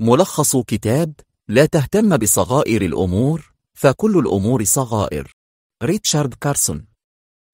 ملخص كتاب لا تهتم بصغائر الأمور فكل الأمور صغائر ريتشارد كارسون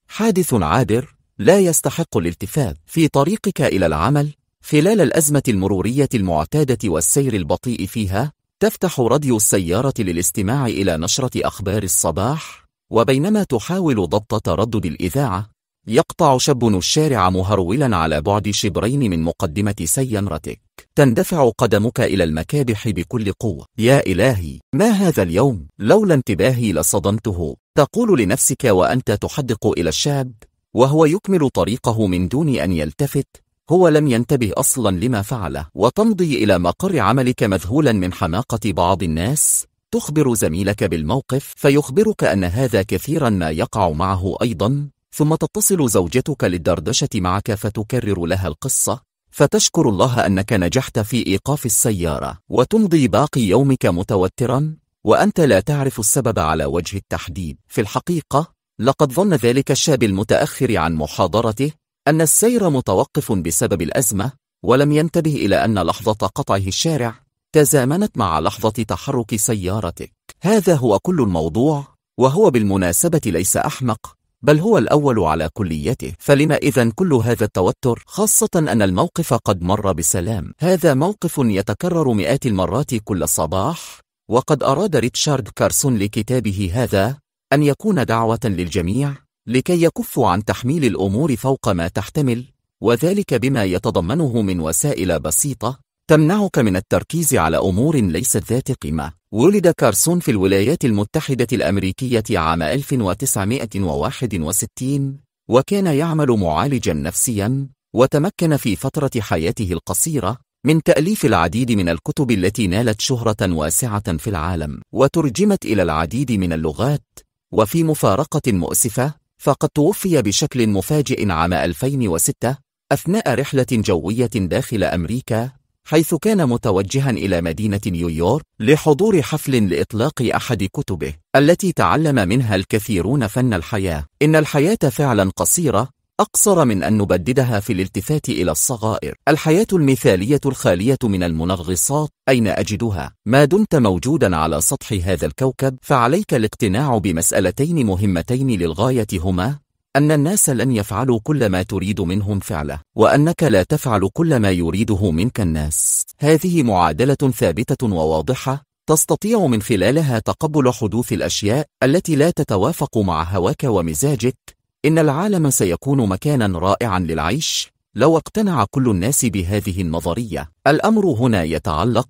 حادث عابر لا يستحق الالتفات في طريقك إلى العمل خلال الأزمة المرورية المعتادة والسير البطيء فيها تفتح راديو السيارة للاستماع إلى نشرة أخبار الصباح وبينما تحاول ضبط تردد الإذاعة يقطع شاب الشارع مهرولا على بعد شبرين من مقدمة سيارتك تندفع قدمك إلى المكابح بكل قوة يا إلهي ما هذا اليوم لولا انتباهي لصدمته تقول لنفسك وأنت تحدق إلى الشاب وهو يكمل طريقه من دون أن يلتفت هو لم ينتبه أصلا لما فعله وتمضي إلى مقر عملك مذهولا من حماقة بعض الناس تخبر زميلك بالموقف فيخبرك أن هذا كثيرا ما يقع معه أيضا ثم تتصل زوجتك للدردشة معك فتكرر لها القصة فتشكر الله أنك نجحت في إيقاف السيارة وتمضي باقي يومك متوترا وأنت لا تعرف السبب على وجه التحديد في الحقيقة لقد ظن ذلك الشاب المتأخر عن محاضرته أن السير متوقف بسبب الأزمة ولم ينتبه إلى أن لحظة قطعه الشارع تزامنت مع لحظة تحرك سيارتك هذا هو كل الموضوع وهو بالمناسبة ليس أحمق بل هو الأول على كليته فلما إذا كل هذا التوتر خاصة أن الموقف قد مر بسلام هذا موقف يتكرر مئات المرات كل صباح وقد أراد ريتشارد كارسون لكتابه هذا أن يكون دعوة للجميع لكي يكفوا عن تحميل الأمور فوق ما تحتمل وذلك بما يتضمنه من وسائل بسيطة تمنعك من التركيز على أمور ليست ذات قيمة ولد كارسون في الولايات المتحدة الأمريكية عام 1961 وكان يعمل معالجا نفسيا وتمكن في فترة حياته القصيرة من تأليف العديد من الكتب التي نالت شهرة واسعة في العالم وترجمت إلى العديد من اللغات وفي مفارقة مؤسفة فقد توفي بشكل مفاجئ عام 2006 أثناء رحلة جوية داخل أمريكا حيث كان متوجها إلى مدينة نيويورك لحضور حفل لإطلاق أحد كتبه التي تعلم منها الكثيرون فن الحياة إن الحياة فعلا قصيرة أقصر من أن نبددها في الالتفات إلى الصغائر الحياة المثالية الخالية من المنغصات أين أجدها؟ ما دمت موجودا على سطح هذا الكوكب فعليك الاقتناع بمسألتين مهمتين للغاية هما أن الناس لن يفعلوا كل ما تريد منهم فعله وأنك لا تفعل كل ما يريده منك الناس هذه معادلة ثابتة وواضحة تستطيع من خلالها تقبل حدوث الأشياء التي لا تتوافق مع هواك ومزاجك إن العالم سيكون مكانا رائعا للعيش لو اقتنع كل الناس بهذه النظرية الأمر هنا يتعلق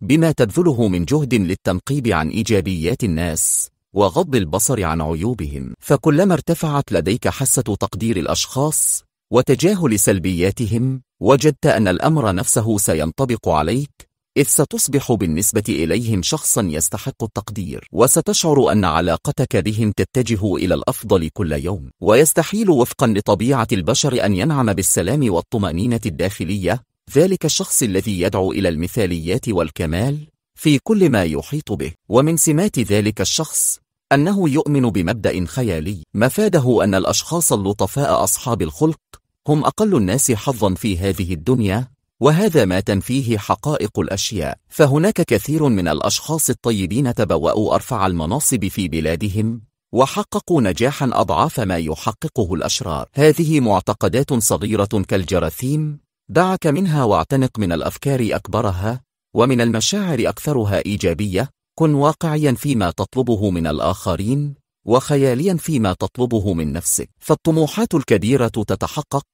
بما تبذله من جهد للتنقيب عن إيجابيات الناس وغض البصر عن عيوبهم فكلما ارتفعت لديك حاسة تقدير الأشخاص وتجاهل سلبياتهم وجدت أن الأمر نفسه سينطبق عليك إذ ستصبح بالنسبة إليهم شخصا يستحق التقدير وستشعر أن علاقتك بهم تتجه إلى الأفضل كل يوم ويستحيل وفقا لطبيعة البشر أن ينعم بالسلام والطمأنينة الداخلية ذلك الشخص الذي يدعو إلى المثاليات والكمال في كل ما يحيط به ومن سمات ذلك الشخص أنه يؤمن بمبدأ خيالي مفاده أن الأشخاص اللطفاء أصحاب الخلق هم أقل الناس حظا في هذه الدنيا وهذا ما تنفيه حقائق الأشياء فهناك كثير من الأشخاص الطيبين تبوأوا أرفع المناصب في بلادهم وحققوا نجاحا أضعاف ما يحققه الأشرار هذه معتقدات صغيرة كالجراثيم دعك منها واعتنق من الأفكار أكبرها ومن المشاعر أكثرها إيجابية كن واقعيا فيما تطلبه من الآخرين وخياليا فيما تطلبه من نفسك فالطموحات الكبيرة تتحقق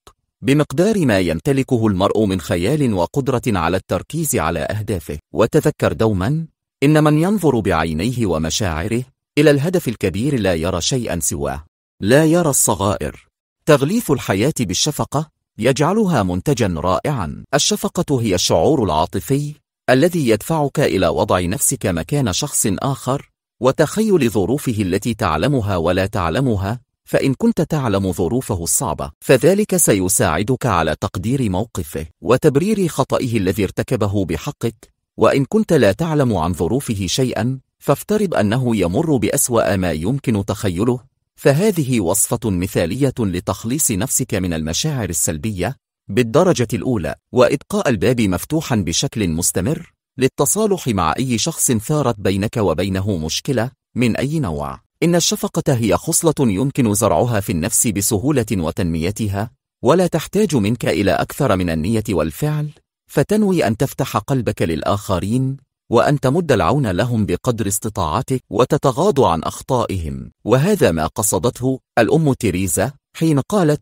بمقدار ما يمتلكه المرء من خيال وقدرة على التركيز على أهدافه وتذكر دوما إن من ينظر بعينيه ومشاعره إلى الهدف الكبير لا يرى شيئا سواه لا يرى الصغائر تغليف الحياة بالشفقة يجعلها منتجا رائعا الشفقة هي الشعور العاطفي الذي يدفعك إلى وضع نفسك مكان شخص آخر وتخيل ظروفه التي تعلمها ولا تعلمها فإن كنت تعلم ظروفه الصعبة فذلك سيساعدك على تقدير موقفه وتبرير خطئه الذي ارتكبه بحقك وإن كنت لا تعلم عن ظروفه شيئا فافترض أنه يمر بأسوأ ما يمكن تخيله فهذه وصفة مثالية لتخليص نفسك من المشاعر السلبية بالدرجة الأولى وإبقاء الباب مفتوحا بشكل مستمر للتصالح مع أي شخص ثارت بينك وبينه مشكلة من أي نوع إن الشفقة هي خصلة يمكن زرعها في النفس بسهولة وتنميتها ولا تحتاج منك إلى أكثر من النية والفعل فتنوي أن تفتح قلبك للآخرين وأن تمد العون لهم بقدر استطاعتك وتتغاضى عن أخطائهم وهذا ما قصدته الأم تيريزا حين قالت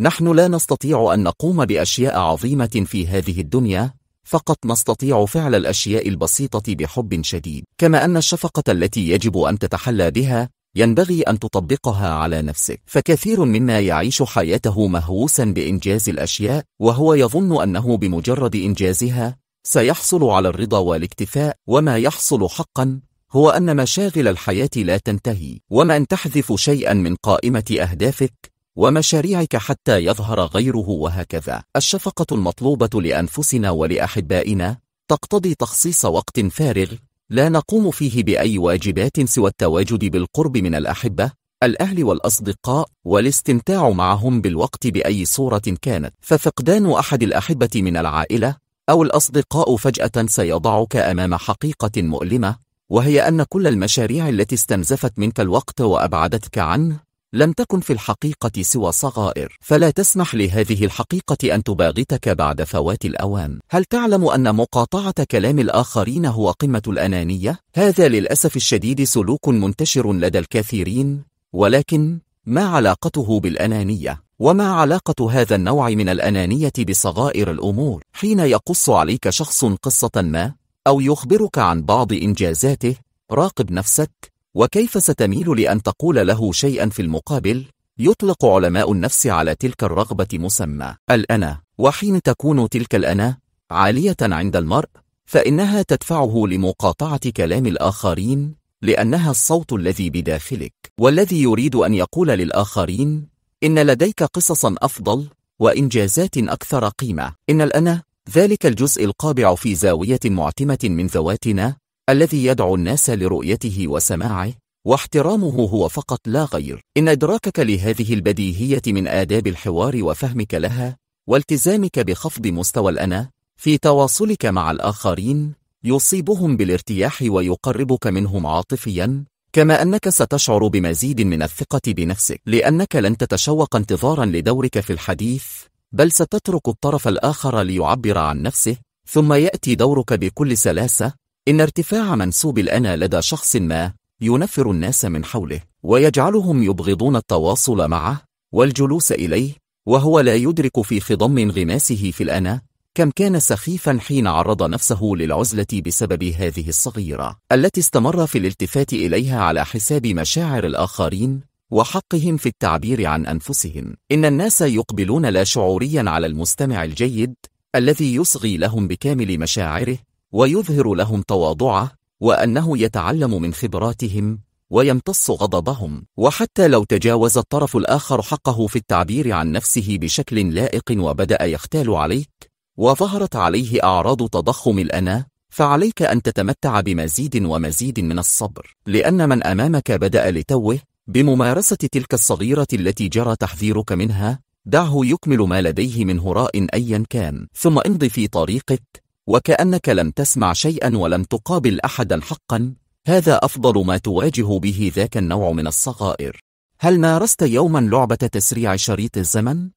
نحن لا نستطيع أن نقوم بأشياء عظيمة في هذه الدنيا فقط نستطيع فعل الأشياء البسيطة بحب شديد كما أن الشفقة التي يجب أن تتحلى بها ينبغي أن تطبقها على نفسك فكثير منا يعيش حياته مهووسا بإنجاز الأشياء وهو يظن أنه بمجرد إنجازها سيحصل على الرضا والاكتفاء وما يحصل حقا هو أن مشاغل الحياة لا تنتهي وما أن تحذف شيئا من قائمة أهدافك ومشاريعك حتى يظهر غيره وهكذا الشفقة المطلوبة لأنفسنا ولأحبائنا تقتضي تخصيص وقت فارغ لا نقوم فيه بأي واجبات سوى التواجد بالقرب من الأحبة الأهل والأصدقاء والاستمتاع معهم بالوقت بأي صورة كانت ففقدان أحد الأحبة من العائلة أو الأصدقاء فجأة سيضعك أمام حقيقة مؤلمة وهي أن كل المشاريع التي استنزفت منك الوقت وأبعدتك عنه لم تكن في الحقيقة سوى صغائر فلا تسمح لهذه الحقيقة أن تباغتك بعد فوات الأوان هل تعلم أن مقاطعة كلام الآخرين هو قمة الأنانية؟ هذا للأسف الشديد سلوك منتشر لدى الكثيرين ولكن ما علاقته بالأنانية؟ وما علاقة هذا النوع من الأنانية بصغائر الأمور؟ حين يقص عليك شخص قصة ما أو يخبرك عن بعض إنجازاته راقب نفسك وكيف ستميل لأن تقول له شيئا في المقابل؟ يطلق علماء النفس على تلك الرغبة مسمى الأنا وحين تكون تلك الأنا عالية عند المرء فإنها تدفعه لمقاطعة كلام الآخرين لأنها الصوت الذي بداخلك والذي يريد أن يقول للآخرين إن لديك قصصا أفضل وإنجازات أكثر قيمة إن الأنا ذلك الجزء القابع في زاوية معتمة من ذواتنا الذي يدعو الناس لرؤيته وسماعه واحترامه هو فقط لا غير إن إدراكك لهذه البديهية من آداب الحوار وفهمك لها والتزامك بخفض مستوى الأنا في تواصلك مع الآخرين يصيبهم بالارتياح ويقربك منهم عاطفياً كما أنك ستشعر بمزيد من الثقة بنفسك لأنك لن تتشوق انتظاراً لدورك في الحديث بل ستترك الطرف الآخر ليعبر عن نفسه ثم يأتي دورك بكل سلاسة إن ارتفاع منسوب الأنا لدى شخص ما ينفر الناس من حوله ويجعلهم يبغضون التواصل معه والجلوس إليه وهو لا يدرك في خضم انغماسه في الأنا كم كان سخيفا حين عرض نفسه للعزلة بسبب هذه الصغيرة التي استمر في الالتفات إليها على حساب مشاعر الآخرين وحقهم في التعبير عن أنفسهم إن الناس يقبلون لا شعوريا على المستمع الجيد الذي يصغي لهم بكامل مشاعره ويظهر لهم تواضعه وأنه يتعلم من خبراتهم ويمتص غضبهم وحتى لو تجاوز الطرف الآخر حقه في التعبير عن نفسه بشكل لائق وبدأ يختال عليك وظهرت عليه أعراض تضخم الأنا فعليك أن تتمتع بمزيد ومزيد من الصبر لأن من أمامك بدأ لتوه بممارسة تلك الصغيرة التي جرى تحذيرك منها دعه يكمل ما لديه من هراء أيا كان ثم امض في طريقك وكأنك لم تسمع شيئا ولم تقابل أحدا حقا هذا أفضل ما تواجه به ذاك النوع من الصغائر هل مارست يوما لعبة تسريع شريط الزمن؟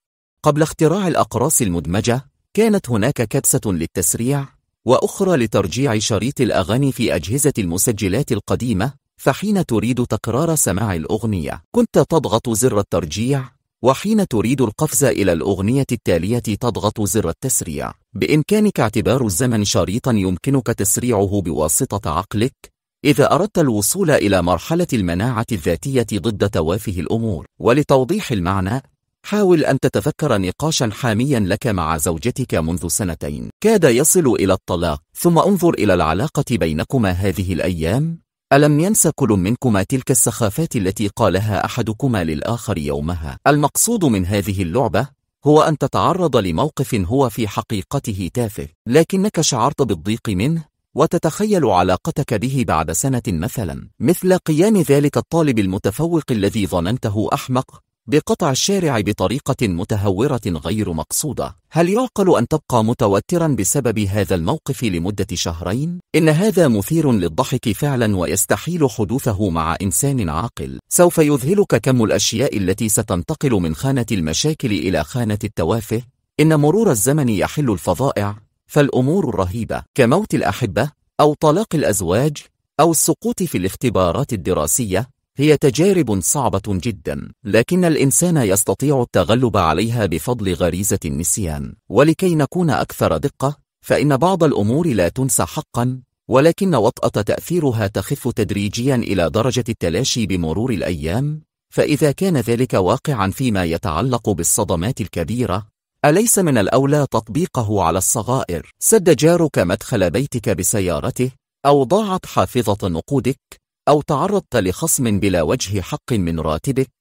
قبل اختراع الأقراص المدمجة كانت هناك كبسة للتسريع وأخرى لترجيع شريط الأغاني في أجهزة المسجلات القديمة فحين تريد تكرار سماع الأغنية كنت تضغط زر الترجيع وحين تريد القفز إلى الأغنية التالية تضغط زر التسريع بإمكانك اعتبار الزمن شريطا يمكنك تسريعه بواسطة عقلك إذا أردت الوصول إلى مرحلة المناعة الذاتية ضد توافه الأمور ولتوضيح المعنى حاول أن تتذكر نقاشا حاميا لك مع زوجتك منذ سنتين كاد يصل إلى الطلاق ثم انظر إلى العلاقة بينكما هذه الأيام ألم ينس كل منكما تلك السخافات التي قالها أحدكما للآخر يومها المقصود من هذه اللعبة هو أن تتعرض لموقف هو في حقيقته تافه لكنك شعرت بالضيق منه وتتخيل علاقتك به بعد سنة مثلا مثل قيام ذلك الطالب المتفوق الذي ظننته أحمق بقطع الشارع بطريقة متهورة غير مقصودة هل يعقل أن تبقى متوترا بسبب هذا الموقف لمدة شهرين؟ إن هذا مثير للضحك فعلا ويستحيل حدوثه مع إنسان عاقل سوف يذهلك كم الأشياء التي ستنتقل من خانة المشاكل إلى خانة التوافه إن مرور الزمن يحل الفظائع فالأمور الرهيبة كموت الأحبة أو طلاق الأزواج أو السقوط في الاختبارات الدراسية هي تجارب صعبة جدا لكن الإنسان يستطيع التغلب عليها بفضل غريزة النسيان ولكي نكون أكثر دقة فإن بعض الأمور لا تنسى حقا ولكن وطأة تأثيرها تخف تدريجيا إلى درجة التلاشي بمرور الأيام فإذا كان ذلك واقعا فيما يتعلق بالصدمات الكبيرة أليس من الأولى تطبيقه على الصغائر؟ سد جارك مدخل بيتك بسيارته أو ضاعت حافظة نقودك أو تعرضت لخصم بلا وجه حق من راتبك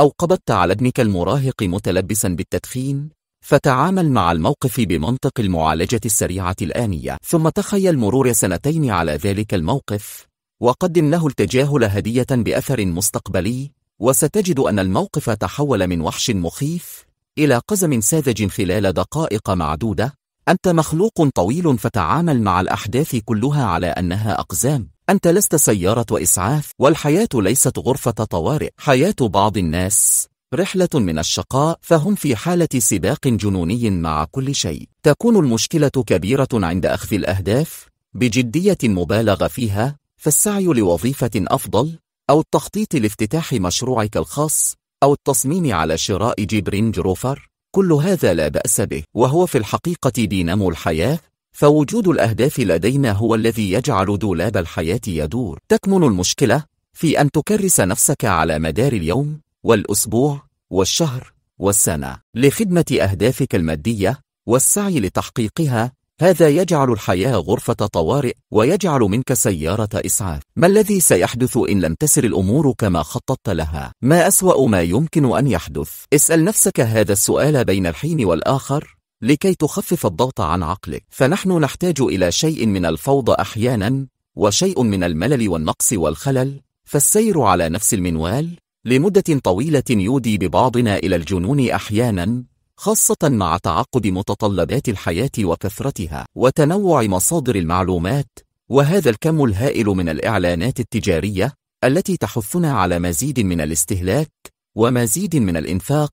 أو قبضت على ابنك المراهق متلبسا بالتدخين فتعامل مع الموقف بمنطق المعالجة السريعة الآنية ثم تخيل مرور سنتين على ذلك الموقف وقدم له التجاهل هدية بأثر مستقبلي وستجد أن الموقف تحول من وحش مخيف إلى قزم ساذج خلال دقائق معدودة أنت مخلوق طويل فتعامل مع الأحداث كلها على أنها أقزام أنت لست سيارة إسعاف والحياة ليست غرفة طوارئ حياة بعض الناس رحلة من الشقاء فهم في حالة سباق جنوني مع كل شيء تكون المشكلة كبيرة عند أخذ الأهداف بجدية مبالغ فيها فالسعي لوظيفة أفضل أو التخطيط لافتتاح مشروعك الخاص أو التصميم على شراء جبر جروفر كل هذا لا بأس به وهو في الحقيقة دينام الحياة فوجود الأهداف لدينا هو الذي يجعل دولاب الحياة يدور تكمن المشكلة في أن تكرس نفسك على مدار اليوم والأسبوع والشهر والسنة لخدمة أهدافك المادية والسعي لتحقيقها هذا يجعل الحياة غرفة طوارئ ويجعل منك سيارة إسعاف ما الذي سيحدث إن لم تسر الأمور كما خططت لها؟ ما أسوأ ما يمكن أن يحدث؟ اسأل نفسك هذا السؤال بين الحين والآخر لكي تخفف الضغط عن عقلك فنحن نحتاج إلى شيء من الفوضى أحيانا وشيء من الملل والنقص والخلل فالسير على نفس المنوال لمدة طويلة يودي ببعضنا إلى الجنون أحيانا خاصة مع تعقد متطلبات الحياة وكثرتها وتنوع مصادر المعلومات وهذا الكم الهائل من الإعلانات التجارية التي تحثنا على مزيد من الاستهلاك ومزيد من الإنفاق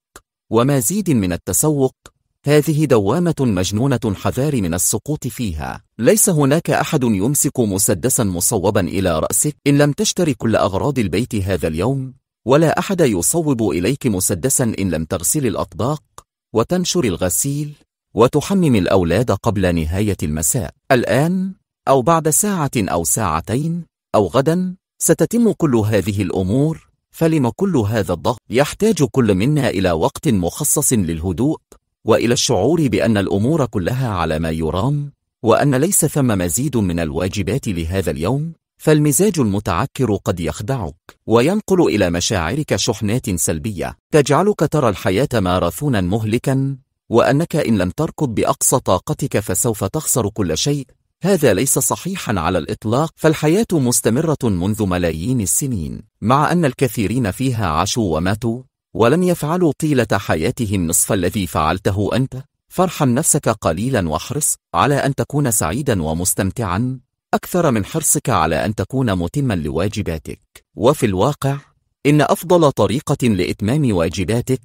ومزيد من التسوق هذه دوامة مجنونة حذار من السقوط فيها ليس هناك أحد يمسك مسدسا مصوبا إلى رأسك إن لم تشتري كل أغراض البيت هذا اليوم ولا أحد يصوب إليك مسدسا إن لم تغسل الأطباق وتنشر الغسيل وتحمم الأولاد قبل نهاية المساء الآن أو بعد ساعة أو ساعتين أو غدا ستتم كل هذه الأمور فلم كل هذا الضغط يحتاج كل منا إلى وقت مخصص للهدوء وإلى الشعور بأن الأمور كلها على ما يرام وأن ليس ثم مزيد من الواجبات لهذا اليوم فالمزاج المتعكر قد يخدعك وينقل إلى مشاعرك شحنات سلبية تجعلك ترى الحياة ماراثونا مهلكا وأنك إن لم تركض بأقصى طاقتك فسوف تخسر كل شيء هذا ليس صحيحا على الإطلاق فالحياة مستمرة منذ ملايين السنين مع أن الكثيرين فيها عاشوا وماتوا ولم يفعلوا طيلة حياتهم نصف الذي فعلته أنت فارحم نفسك قليلا واحرص على أن تكون سعيدا ومستمتعا أكثر من حرصك على أن تكون متما لواجباتك وفي الواقع إن أفضل طريقة لإتمام واجباتك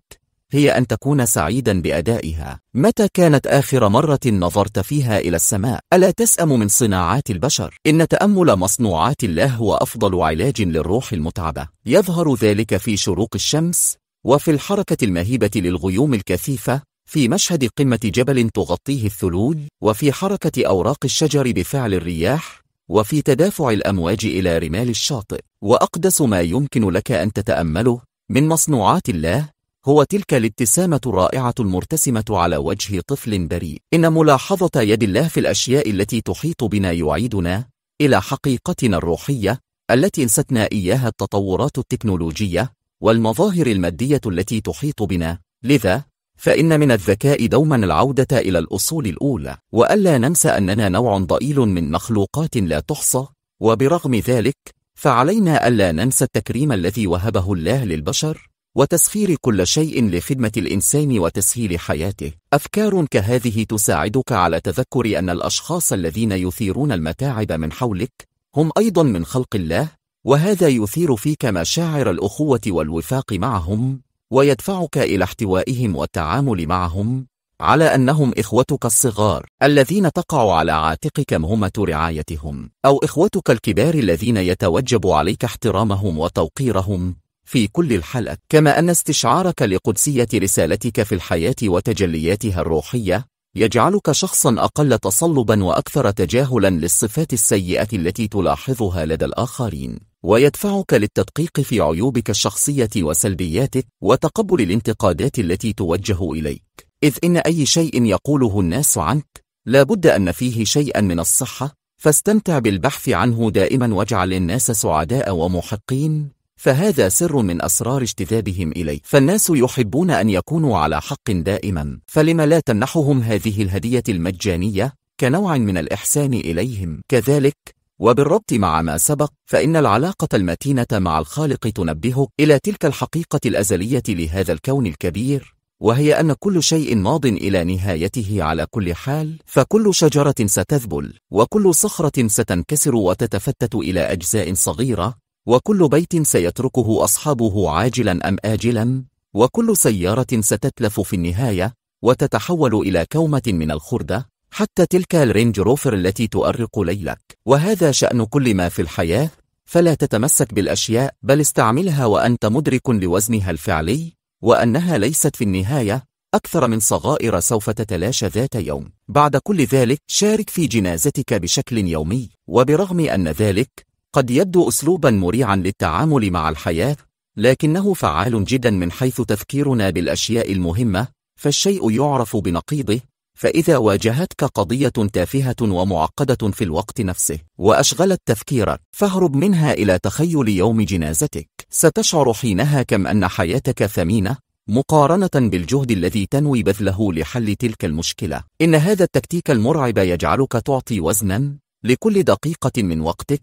هي أن تكون سعيدا بأدائها متى كانت آخر مرة نظرت فيها إلى السماء؟ ألا تسأم من صناعات البشر؟ إن تأمل مصنوعات الله هو أفضل علاج للروح المتعبة يظهر ذلك في شروق الشمس وفي الحركة المهيبة للغيوم الكثيفة في مشهد قمة جبل تغطيه الثلوج وفي حركة أوراق الشجر بفعل الرياح وفي تدافع الأمواج إلى رمال الشاطئ وأقدس ما يمكن لك أن تتأمله من مصنوعات الله هو تلك الابتسامة الرائعة المرتسمة على وجه طفل بريء إن ملاحظة يد الله في الأشياء التي تحيط بنا يعيدنا إلى حقيقتنا الروحية التي انستنا إياها التطورات التكنولوجية والمظاهر المادية التي تحيط بنا لذا فإن من الذكاء دوما العودة إلى الأصول الأولى وألا ننسى أننا نوع ضئيل من مخلوقات لا تحصى وبرغم ذلك فعلينا ألا ننسى التكريم الذي وهبه الله للبشر وتسخير كل شيء لخدمة الإنسان وتسهيل حياته أفكار كهذه تساعدك على تذكر أن الأشخاص الذين يثيرون المتاعب من حولك هم أيضا من خلق الله وهذا يثير فيك مشاعر الأخوة والوفاق معهم ويدفعك إلى احتوائهم والتعامل معهم على أنهم إخوتك الصغار الذين تقع على عاتقك مهمة رعايتهم أو إخوتك الكبار الذين يتوجب عليك احترامهم وتوقيرهم في كل الحلق كما أن استشعارك لقدسية رسالتك في الحياة وتجلياتها الروحية يجعلك شخصا أقل تصلبا وأكثر تجاهلا للصفات السيئة التي تلاحظها لدى الآخرين ويدفعك للتدقيق في عيوبك الشخصية وسلبياتك وتقبل الانتقادات التي توجه إليك إذ إن أي شيء يقوله الناس عنك لابد أن فيه شيئا من الصحة فاستمتع بالبحث عنه دائما واجعل الناس سعداء ومحقين فهذا سر من أسرار اجتذابهم إلي فالناس يحبون أن يكونوا على حق دائما فلم لا تمنحهم هذه الهدية المجانية كنوع من الإحسان إليهم كذلك وبالربط مع ما سبق فإن العلاقة المتينة مع الخالق تنبهك إلى تلك الحقيقة الأزلية لهذا الكون الكبير وهي أن كل شيء ماض إلى نهايته على كل حال فكل شجرة ستذبل وكل صخرة ستنكسر وتتفتت إلى أجزاء صغيرة وكل بيت سيتركه أصحابه عاجلا أم آجلا وكل سيارة ستتلف في النهاية وتتحول إلى كومة من الخردة حتى تلك الرينج روفر التي تؤرق ليلك وهذا شأن كل ما في الحياة فلا تتمسك بالأشياء بل استعملها وأنت مدرك لوزنها الفعلي وأنها ليست في النهاية أكثر من صغائر سوف تتلاشى ذات يوم بعد كل ذلك شارك في جنازتك بشكل يومي وبرغم أن ذلك قد يبدو أسلوبا مريعا للتعامل مع الحياة لكنه فعال جدا من حيث تذكيرنا بالأشياء المهمة فالشيء يعرف بنقيضه فإذا واجهتك قضية تافهة ومعقدة في الوقت نفسه وأشغلت تفكيرك فاهرب منها إلى تخيل يوم جنازتك ستشعر حينها كم أن حياتك ثمينة مقارنة بالجهد الذي تنوي بذله لحل تلك المشكلة إن هذا التكتيك المرعب يجعلك تعطي وزنا لكل دقيقة من وقتك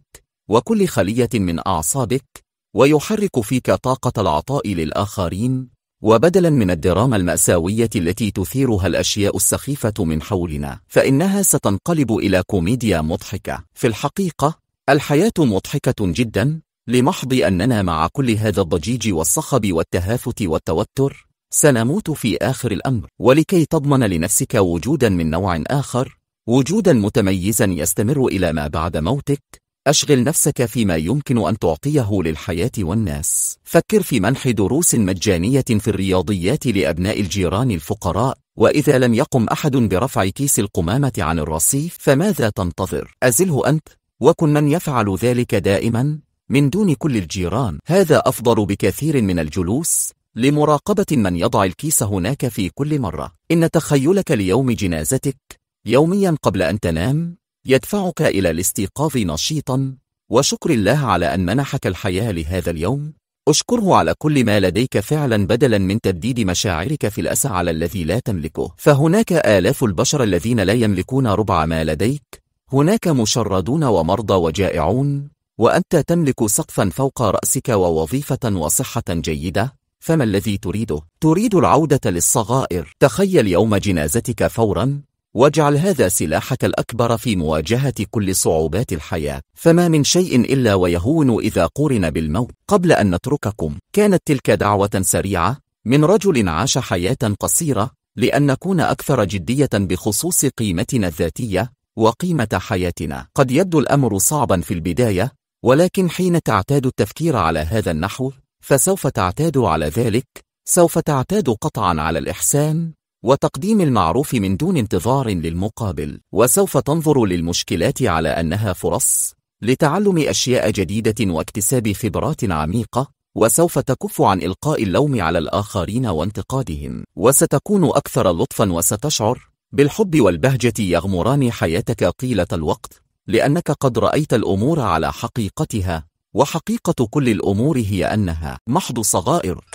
وكل خلية من أعصابك ويحرك فيك طاقة العطاء للآخرين وبدلا من الدراما المأساوية التي تثيرها الأشياء السخيفة من حولنا فإنها ستنقلب إلى كوميديا مضحكة في الحقيقة الحياة مضحكة جدا لمحض أننا مع كل هذا الضجيج والصخب والتهافت والتوتر سنموت في آخر الأمر ولكي تضمن لنفسك وجودا من نوع آخر وجودا متميزا يستمر إلى ما بعد موتك أشغل نفسك فيما يمكن أن تعطيه للحياة والناس فكر في منح دروس مجانية في الرياضيات لأبناء الجيران الفقراء وإذا لم يقم أحد برفع كيس القمامة عن الرصيف فماذا تنتظر؟ أزله أنت وكن من يفعل ذلك دائما من دون كل الجيران هذا أفضل بكثير من الجلوس لمراقبة من يضع الكيس هناك في كل مرة إن تخيلك ليوم جنازتك يوميا قبل أن تنام يدفعك إلى الاستيقاظ نشيطا وشكر الله على أن منحك الحياة لهذا اليوم اشكره على كل ما لديك فعلا بدلا من تبديد مشاعرك في الأسى على الذي لا تملكه فهناك آلاف البشر الذين لا يملكون ربع ما لديك هناك مشردون ومرضى وجائعون وأنت تملك سقفا فوق رأسك ووظيفة وصحة جيدة فما الذي تريده؟ تريد العودة للصغائر تخيل يوم جنازتك فورا واجعل هذا سلاحك الأكبر في مواجهة كل صعوبات الحياة فما من شيء إلا ويهون إذا قورن بالموت قبل أن نترككم كانت تلك دعوة سريعة من رجل عاش حياة قصيرة لأن نكون أكثر جدية بخصوص قيمتنا الذاتية وقيمة حياتنا قد يبدو الأمر صعبا في البداية ولكن حين تعتاد التفكير على هذا النحو فسوف تعتاد على ذلك سوف تعتاد قطعا على الإحسان وتقديم المعروف من دون انتظار للمقابل وسوف تنظر للمشكلات على أنها فرص لتعلم أشياء جديدة واكتساب خبرات عميقة وسوف تكف عن إلقاء اللوم على الآخرين وانتقادهم وستكون أكثر لطفا وستشعر بالحب والبهجة يغمران حياتك طيلة الوقت لأنك قد رأيت الأمور على حقيقتها وحقيقة كل الأمور هي أنها محض صغائر